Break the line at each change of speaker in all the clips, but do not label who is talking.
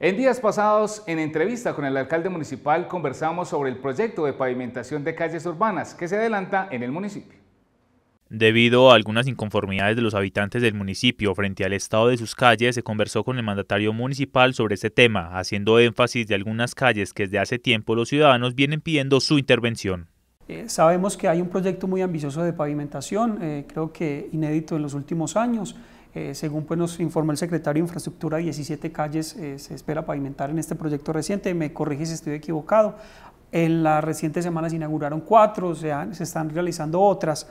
En días pasados, en entrevista con el alcalde municipal, conversamos sobre el proyecto de pavimentación de calles urbanas que se adelanta en el municipio.
Debido a algunas inconformidades de los habitantes del municipio frente al estado de sus calles, se conversó con el mandatario municipal sobre este tema, haciendo énfasis de algunas calles que desde hace tiempo los ciudadanos vienen pidiendo su intervención. Eh, sabemos que hay un proyecto muy ambicioso de pavimentación, eh, creo que inédito en los últimos años. Eh, según pues, nos informó el secretario de Infraestructura, 17 calles eh, se espera pavimentar en este proyecto reciente. Me corrige si estoy equivocado. En las recientes semanas se inauguraron cuatro, o sea, se están realizando otras.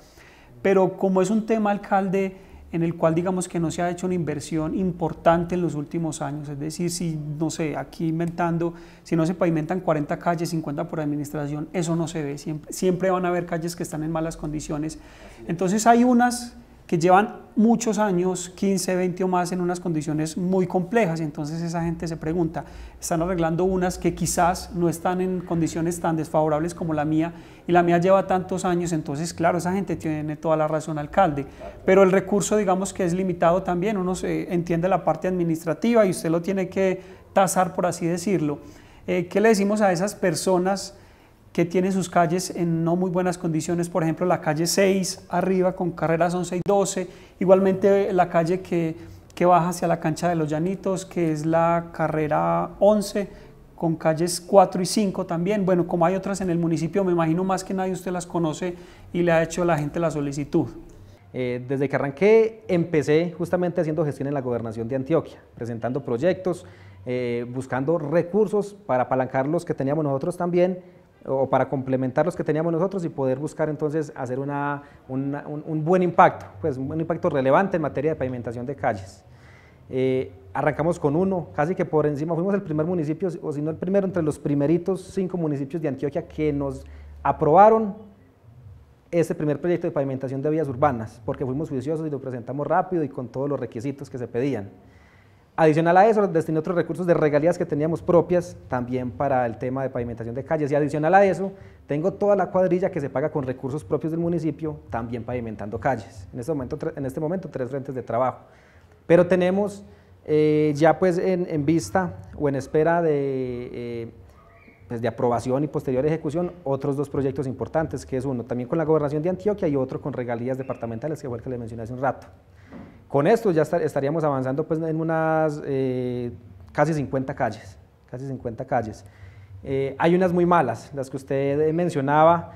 Pero como es un tema, alcalde, en el cual digamos que no se ha hecho una inversión importante en los últimos años. Es decir, si, no sé, aquí inventando, si no se pavimentan 40 calles, 50 por administración, eso no se ve. siempre van a haber calles que están en malas condiciones. Entonces hay unas que llevan muchos años, 15, 20 o más, en unas condiciones muy complejas. entonces esa gente se pregunta, están arreglando unas que quizás no están en condiciones tan desfavorables como la mía, y la mía lleva tantos años, entonces claro, esa gente tiene toda la razón, alcalde. Pero el recurso, digamos que es limitado también, uno entiende la parte administrativa y usted lo tiene que tasar, por así decirlo. Eh, ¿Qué le decimos a esas personas? que tiene sus calles en no muy buenas condiciones, por ejemplo la calle 6 arriba con carreras 11 y 12, igualmente la calle que, que baja hacia la cancha de los Llanitos, que es la carrera 11 con calles 4 y 5 también, bueno, como hay otras en el municipio, me imagino más que nadie usted las conoce y le ha hecho a la gente la solicitud. Eh, desde que
arranqué, empecé justamente haciendo gestión en la gobernación de Antioquia, presentando proyectos, eh, buscando recursos para apalancar los que teníamos nosotros también o para complementar los que teníamos nosotros y poder buscar entonces hacer un, buen impacto, pues un impacto relevante en materia de pavimentación de calles. Eh, arrancamos con uno, casi que por encima, fuimos el primer municipio, o si no el primero, entre los primeritos cinco municipios de Antioquia que nos aprobaron ese primer proyecto de pavimentación de vías urbanas, porque fuimos juiciosos y lo presentamos rápido y con todos los requisitos que se pedían. Adicional a eso, destiné otros recursos de regalías que teníamos propias también para el tema de pavimentación de calles. Y adicional a eso, tengo toda la cuadrilla que se paga con recursos propios del municipio, también pavimentando calles. En este momento, este tres frentes de trabajo. Pero tenemos eh, ya pues en, vista o en espera de, eh, pues de aprobación y posterior ejecución otros dos proyectos importantes, que es uno también con la gobernación de Antioquia y otro con regalías departamentales, que fue el que le mencioné hace un rato. Con esto ya estaríamos avanzando pues, en unas eh, casi 50 calles, casi 50 calles. Eh, hay unas muy malas, las que usted mencionaba,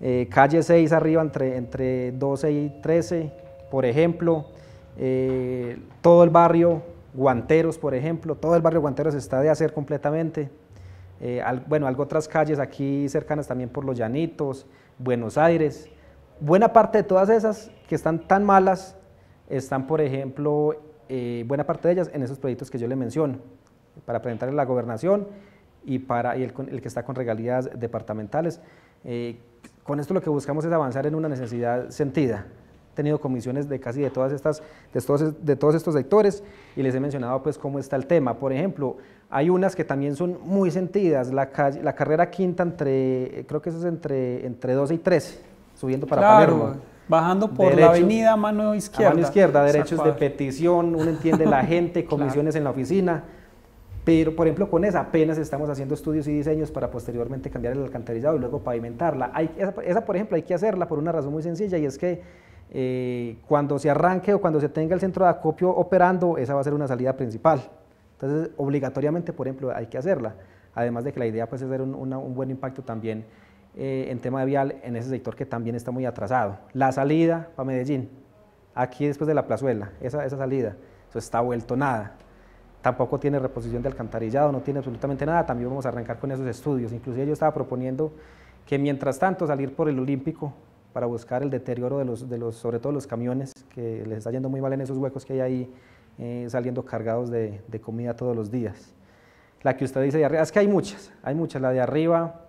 eh, calle 6 arriba entre, entre 12 y 13, por ejemplo, todo el barrio Guanteros, por ejemplo, todo el barrio Guanteros está de hacer completamente. bueno, algo otras calles aquí cercanas también por Los Llanitos, Buenos Aires. Buena parte de todas esas que están tan malas están, por ejemplo, eh, buena parte de ellas en esos proyectos que yo le menciono, para presentar la gobernación y, para, el, que está con regalías departamentales. Eh, con esto lo que buscamos es avanzar en una necesidad sentida. He tenido comisiones de casi de, todas estas, de, todos, estos sectores y les he mencionado pues cómo está el tema. Por ejemplo, hay unas que también son muy sentidas, la, carrera quinta entre, creo que eso es entre, entre 12 y 13, subiendo para claro. Palermo Bajando por la avenida, mano izquierda. mano izquierda, derechos de petición, uno entiende la gente, comisiones en la oficina. Pero, por ejemplo, con esa apenas estamos haciendo estudios y diseños para posteriormente cambiar el alcantarillado y luego pavimentarla. Hay, esa, por ejemplo, hay que hacerla por una razón muy sencilla y es que eh, cuando se arranque o cuando se tenga el centro de acopio operando, esa va a ser una salida principal. Entonces, obligatoriamente, por ejemplo, hay que hacerla. Además de que la idea pues, es hacer un, un buen impacto también eh, en tema de vial en ese sector que también está muy atrasado. La salida para Medellín, aquí después de la plazuela, esa, salida, eso está vuelto nada. Tampoco tiene reposición de alcantarillado, no tiene absolutamente nada. También vamos a arrancar con esos estudios. Inclusive yo estaba proponiendo que mientras tanto salir por el Olímpico para buscar el deterioro de los, de los sobre todo los camiones, que les está yendo muy mal en esos huecos que hay ahí, eh, saliendo cargados de, de, comida todos los días. La que usted dice de arriba, es que hay muchas, hay muchas, la de arriba,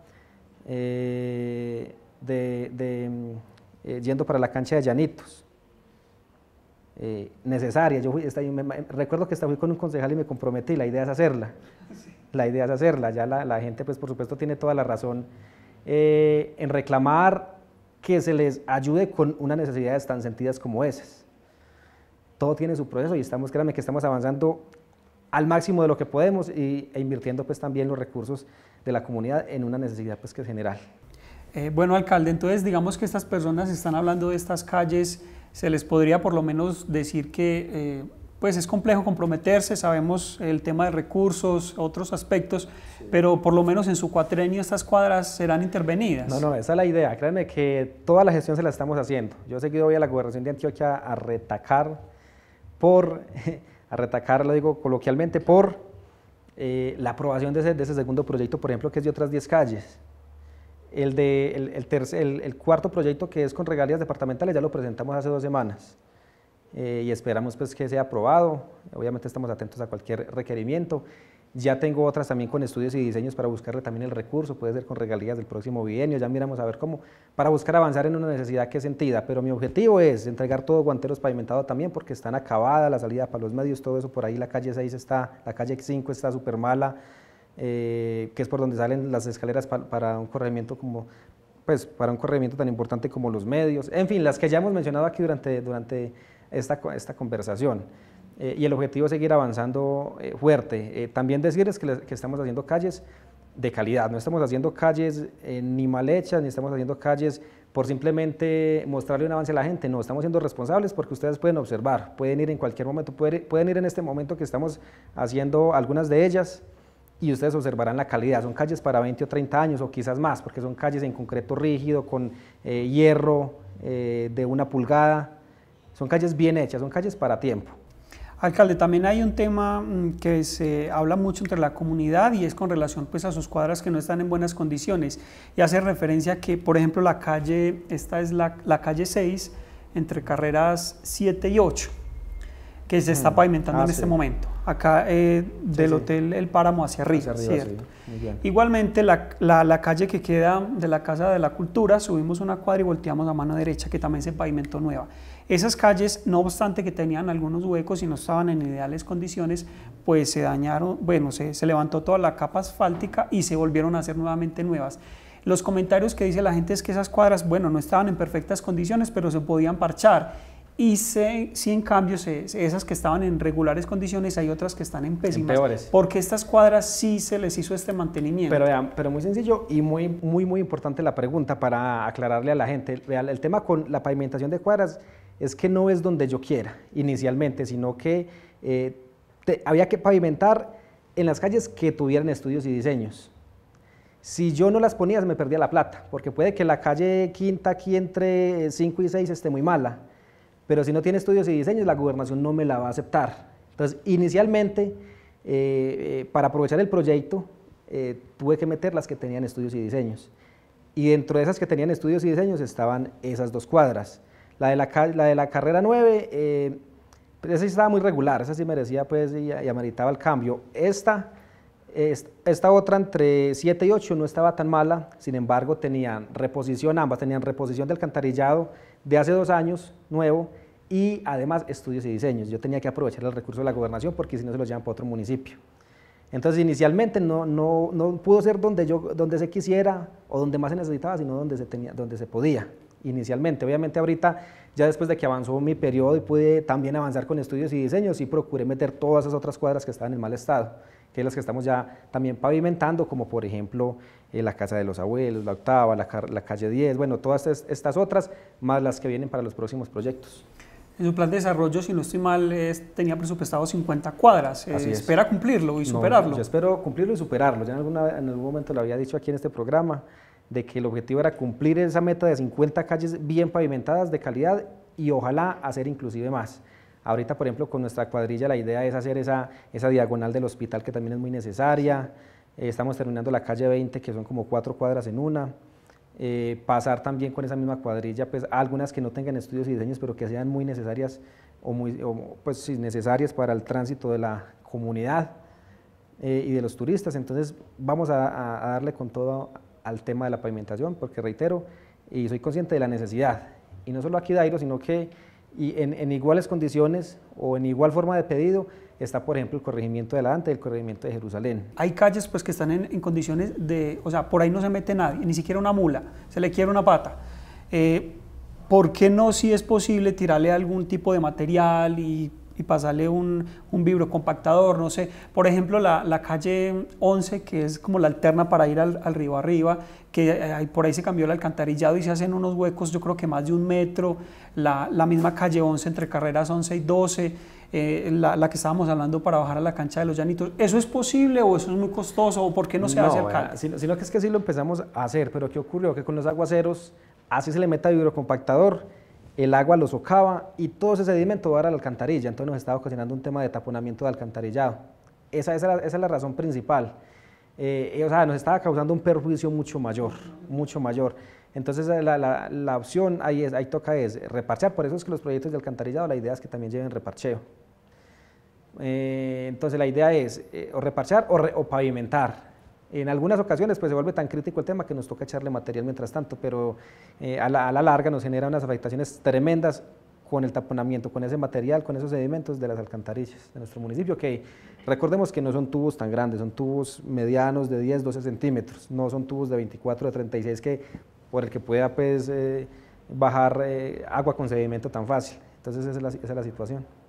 eh, de, mm, eh, yendo para la cancha de Llanitos. Eh, necesaria. Yo, recuerdo que estaba con un concejal y me comprometí, la idea es hacerla. La idea es hacerla. Ya la, la, gente, pues por supuesto, tiene toda la razón en reclamar que se les ayude con unas necesidades tan sentidas como esas. Todo tiene su proceso y estamos, créanme que estamos avanzando al máximo de lo que podemos e
invirtiendo pues también los recursos de la comunidad en una necesidad pues que es general. Eh, bueno, alcalde, entonces digamos que estas personas están hablando de estas calles, se les podría por lo menos decir que eh, pues es complejo comprometerse, sabemos el tema de recursos, otros aspectos, pero por lo menos en su cuatrenio estas cuadras serán intervenidas. No, no, esa
es la idea, créanme que toda la gestión se la estamos haciendo. Yo he seguido hoy a la gobernación de Antioquia a retacar por a retacar, lo digo coloquialmente, por eh, la aprobación de ese, segundo proyecto, por ejemplo, que es de otras 10 calles. El, de, el, el, cuarto proyecto que es con regalías departamentales ya lo presentamos hace dos semanas eh, y esperamos pues, que sea aprobado. Obviamente estamos atentos a cualquier requerimiento. Ya tengo otras también con estudios y diseños para buscarle también el recurso, puede ser con regalías del próximo bienio, ya miramos a ver cómo, para buscar avanzar en una necesidad que es sentida. Pero mi objetivo es entregar todo guanteros pavimentado también porque están acabadas, la salida para los medios, todo eso por ahí, la calle 6 está, la calle 5 está súper mala, eh, que es por donde salen las escaleras para un corregimiento como pues para un tan importante como los medios, en fin, las que ya hemos mencionado aquí durante, durante esta, esta conversación. Eh, y el objetivo es seguir avanzando eh, fuerte. Eh, también decirles que, estamos haciendo calles de calidad, no estamos haciendo calles ni mal hechas, ni estamos haciendo calles por simplemente mostrarle un avance a la gente, no, estamos siendo responsables porque ustedes pueden observar, pueden ir en cualquier momento, pueden, ir en este momento que estamos haciendo algunas de ellas, y ustedes observarán la calidad. Son calles para 20 o 30 años o quizás más, porque son calles en concreto rígido, con hierro de una pulgada. Son calles bien hechas,
son calles para tiempo. Alcalde, también hay un tema mm, que se habla mucho entre la comunidad y es con relación pues, a sus cuadras que no están en buenas condiciones y hace referencia a que, por ejemplo, la calle, esta es la calle 6, entre carreras 7 y 8 que se está mm. pavimentando en ah, este momento, acá eh, del Hotel El Páramo hacia arriba. Igualmente, la, calle que queda de la Casa de la Cultura, subimos una cuadra y volteamos a mano derecha, que también se pavimentó nueva. Esas calles, no obstante que tenían algunos huecos y no estaban en ideales condiciones, pues se dañaron, bueno, se, se levantó toda la capa asfáltica y se volvieron a hacer nuevamente nuevas. Los comentarios que dice la gente es que esas cuadras, bueno, no estaban en perfectas condiciones, pero se podían parchar y si, cambios en esas que estaban en regulares condiciones, hay otras que están en pésimas. peores. Porque estas cuadras sí se les hizo este mantenimiento. Pero vean, pero muy sencillo y muy, muy, muy importante la pregunta
para aclararle a la gente. el tema con la pavimentación de cuadras es que no es donde yo quiera inicialmente, sino que eh, había que pavimentar en las calles que tuvieran estudios y diseños. Si yo no las ponía, me perdía la plata, porque puede que la calle quinta aquí entre 5 eh, y 6 esté muy mala pero si no tiene estudios y diseños, la gobernación no me la va a aceptar. Entonces, inicialmente, eh, eh, para aprovechar el proyecto, eh, tuve que meter las que tenían estudios y diseños. Y dentro de esas que tenían estudios y diseños estaban esas dos cuadras. La de la, carrera 9, pues, esa sí estaba muy regular, esa sí merecía pues, y, ameritaba el cambio. Esta, esta otra entre 7 y 8 no estaba tan mala, sin embargo tenían reposición, ambas tenían reposición del alcantarillado de hace dos años, nuevo, y además estudios y diseños. Yo tenía que aprovechar el recurso de la gobernación porque si no se los llevan para otro municipio. Entonces inicialmente no, no, no pudo ser donde, yo, donde se quisiera o donde más se necesitaba, sino donde se, tenía, donde se podía inicialmente. Obviamente ahorita, ya después de que avanzó mi periodo y pude también avanzar con estudios y diseños, y procuré meter todas esas otras cuadras que estaban en mal estado que es las que estamos ya también pavimentando, como por ejemplo eh, la Casa de los Abuelos, la Octava, la, Calle 10, bueno, todas estas, otras, más las que vienen para los próximos proyectos.
En su plan de desarrollo, si no estoy mal, tenía presupuestado 50 cuadras. Eh, ¿Espera cumplirlo y superarlo? espero
cumplirlo y superarlo. Ya en, en algún momento lo había dicho aquí en este programa, de que el objetivo era cumplir esa meta de 50 calles bien pavimentadas, de calidad, y ojalá hacer inclusive más. Ahorita, por ejemplo, con nuestra cuadrilla la idea es hacer esa, esa diagonal del hospital que también es muy necesaria. Eh, estamos terminando la calle 20, que son como cuatro cuadras en una. Eh, pasar también con esa misma cuadrilla, pues algunas que no tengan estudios y diseños, pero que sean muy necesarias o, muy, o, pues, necesarias para el tránsito de la comunidad eh, y de los turistas. Entonces vamos a, a, darle con todo al tema de la pavimentación, porque reitero, y soy consciente de la necesidad, y no solo aquí Dairo, sino que y en, iguales condiciones o en igual forma de pedido está, por ejemplo, el corregimiento de la y el corregimiento de Jerusalén.
Hay calles pues que están en, condiciones de, o sea, por ahí no se mete nadie, ni siquiera una mula, se le quiere una pata. Eh, ¿Por qué no, si es posible, tirarle algún tipo de material y y pasarle un, un vibrocompactador, no sé. Por ejemplo, la, la, calle 11, que es como la alterna para ir al, al río arriba, que eh, por ahí se cambió el alcantarillado y se hacen unos huecos, yo creo que más de un metro. La, la misma calle 11 entre carreras 11 y 12, eh, la, la, que estábamos hablando para bajar a la cancha de los llanitos. ¿Eso es posible o eso es muy costoso o por qué no se hace acá?
Sino, lo que es que sí lo empezamos a hacer, pero ¿qué ocurrió? Que con los aguaceros así se le meta vibrocompactador el agua lo socava y todo ese sedimento va a la alcantarilla. Entonces nos estaba ocasionando un tema de taponamiento de alcantarillado. Esa, es la razón principal. Eh, eh, o sea, nos estaba causando un perjuicio mucho mayor, mucho mayor. Entonces eh, la, opción ahí, ahí toca es reparchear, por eso es que los proyectos de alcantarillado, la idea es que también lleven reparcheo. entonces la idea es o reparchar o pavimentar. En algunas ocasiones pues, se vuelve tan crítico el tema que nos toca echarle material mientras tanto, pero eh, a, la, larga nos genera unas afectaciones tremendas con el taponamiento, con ese material, con esos sedimentos de las alcantarillas de nuestro municipio, que recordemos que no son tubos tan grandes, son tubos medianos de 10, 12 centímetros, no son tubos de 24, de 36 que, por el que pueda pues, eh, bajar eh, agua con sedimento tan fácil. Entonces es la, esa es la situación.